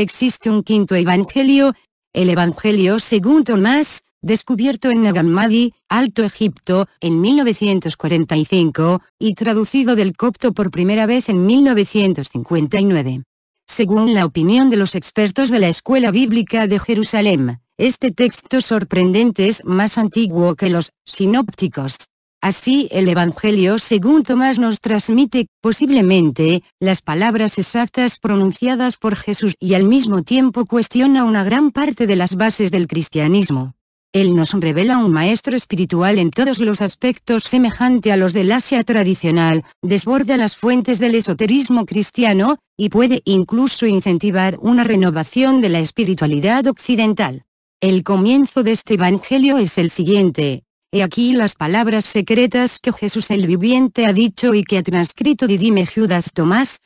existe un quinto evangelio, el Evangelio según Tomás, descubierto en Nag Hammadi, Alto Egipto, en 1945, y traducido del copto por primera vez en 1959. Según la opinión de los expertos de la Escuela Bíblica de Jerusalén, este texto sorprendente es más antiguo que los sinópticos, Así el Evangelio según Tomás nos transmite, posiblemente, las palabras exactas pronunciadas por Jesús y al mismo tiempo cuestiona una gran parte de las bases del cristianismo. Él nos revela un maestro espiritual en todos los aspectos semejante a los del Asia tradicional, desborda las fuentes del esoterismo cristiano, y puede incluso incentivar una renovación de la espiritualidad occidental. El comienzo de este Evangelio es el siguiente, He aquí las palabras secretas que Jesús el viviente ha dicho y que ha transcrito Didime Judas Tomás.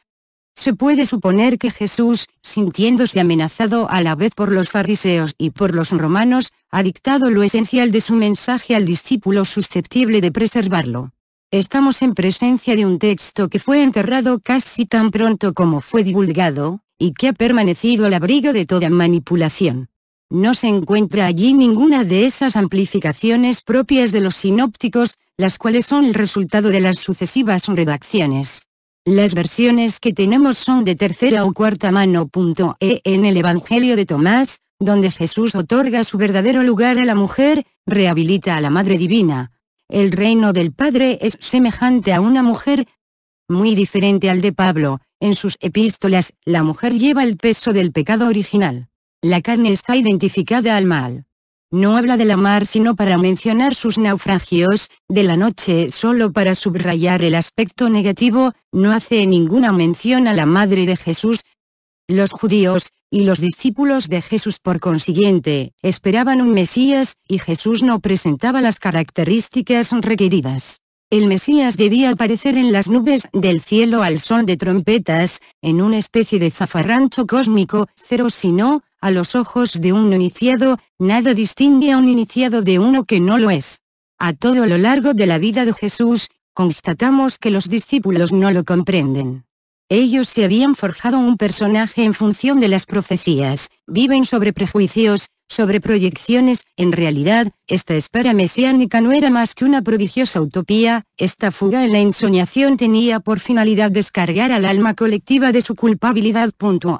Se puede suponer que Jesús, sintiéndose amenazado a la vez por los fariseos y por los romanos, ha dictado lo esencial de su mensaje al discípulo susceptible de preservarlo. Estamos en presencia de un texto que fue enterrado casi tan pronto como fue divulgado, y que ha permanecido al abrigo de toda manipulación. No se encuentra allí ninguna de esas amplificaciones propias de los sinópticos, las cuales son el resultado de las sucesivas redacciones. Las versiones que tenemos son de tercera o cuarta mano. E. en el Evangelio de Tomás, donde Jesús otorga su verdadero lugar a la mujer, rehabilita a la Madre Divina. El reino del Padre es semejante a una mujer, muy diferente al de Pablo, en sus epístolas, la mujer lleva el peso del pecado original. La carne está identificada al mal. No habla de la mar sino para mencionar sus naufragios, de la noche solo para subrayar el aspecto negativo, no hace ninguna mención a la Madre de Jesús. Los judíos, y los discípulos de Jesús por consiguiente, esperaban un Mesías, y Jesús no presentaba las características requeridas. El Mesías debía aparecer en las nubes del cielo al son de trompetas, en una especie de zafarrancho cósmico, cero si no, a los ojos de un iniciado, nada distingue a un iniciado de uno que no lo es. A todo lo largo de la vida de Jesús, constatamos que los discípulos no lo comprenden. Ellos se habían forjado un personaje en función de las profecías, viven sobre prejuicios, sobre proyecciones, en realidad, esta espera mesiánica no era más que una prodigiosa utopía, esta fuga en la insoñación tenía por finalidad descargar al alma colectiva de su culpabilidad.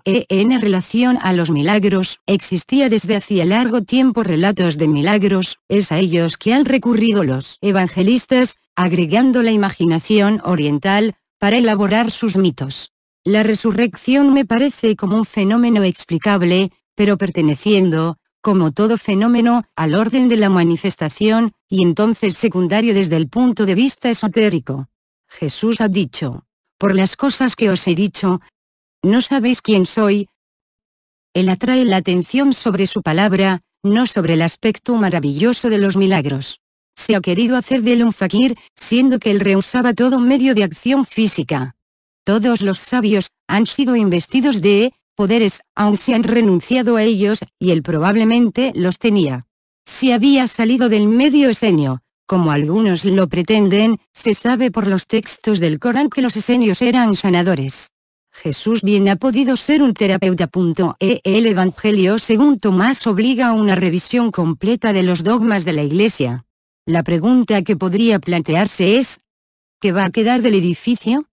E. En relación a los milagros, existía desde hacía largo tiempo relatos de milagros, es a ellos que han recurrido los evangelistas, agregando la imaginación oriental, para elaborar sus mitos. La resurrección me parece como un fenómeno explicable, pero perteneciendo, como todo fenómeno, al orden de la manifestación, y entonces secundario desde el punto de vista esotérico. Jesús ha dicho, por las cosas que os he dicho, ¿no sabéis quién soy? Él atrae la atención sobre su palabra, no sobre el aspecto maravilloso de los milagros. Se ha querido hacer de él un fakir, siendo que él rehusaba todo medio de acción física. Todos los sabios, han sido investidos de poderes, aun si han renunciado a ellos, y él probablemente los tenía. Si había salido del medio esenio, como algunos lo pretenden, se sabe por los textos del Corán que los esenios eran sanadores. Jesús bien ha podido ser un terapeuta. E, el Evangelio según Tomás obliga a una revisión completa de los dogmas de la Iglesia. La pregunta que podría plantearse es, ¿qué va a quedar del edificio?